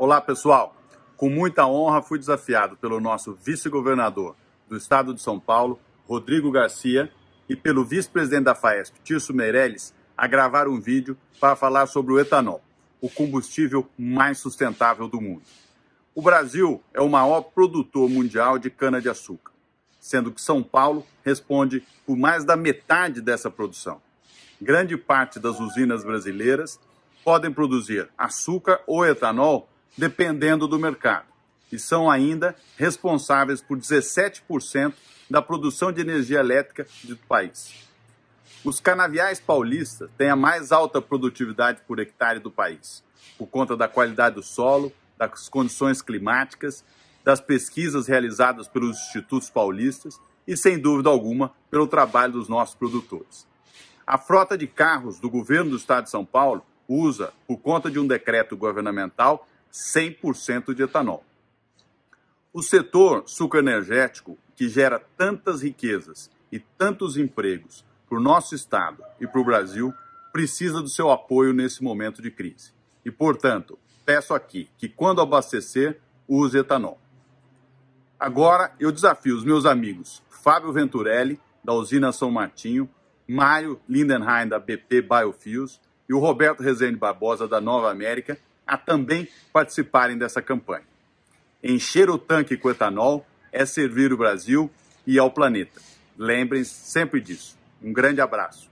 Olá, pessoal. Com muita honra, fui desafiado pelo nosso vice-governador do estado de São Paulo, Rodrigo Garcia, e pelo vice-presidente da FAESP, Tício Meirelles, a gravar um vídeo para falar sobre o etanol, o combustível mais sustentável do mundo. O Brasil é o maior produtor mundial de cana-de-açúcar, sendo que São Paulo responde por mais da metade dessa produção. Grande parte das usinas brasileiras podem produzir açúcar ou etanol dependendo do mercado, e são ainda responsáveis por 17% da produção de energia elétrica do país. Os canaviais paulistas têm a mais alta produtividade por hectare do país, por conta da qualidade do solo, das condições climáticas, das pesquisas realizadas pelos institutos paulistas e, sem dúvida alguma, pelo trabalho dos nossos produtores. A frota de carros do governo do estado de São Paulo usa, por conta de um decreto governamental, 100% de etanol. O setor sucroenergético, que gera tantas riquezas e tantos empregos para o nosso Estado e para o Brasil, precisa do seu apoio nesse momento de crise. E, portanto, peço aqui que, quando abastecer, use etanol. Agora, eu desafio os meus amigos Fábio Venturelli, da usina São Martinho, Mário Lindenheim, da BP Biofuels, e o Roberto Rezende Barbosa, da Nova América, a também participarem dessa campanha. Encher o tanque com etanol é servir o Brasil e ao planeta. Lembrem-se sempre disso. Um grande abraço.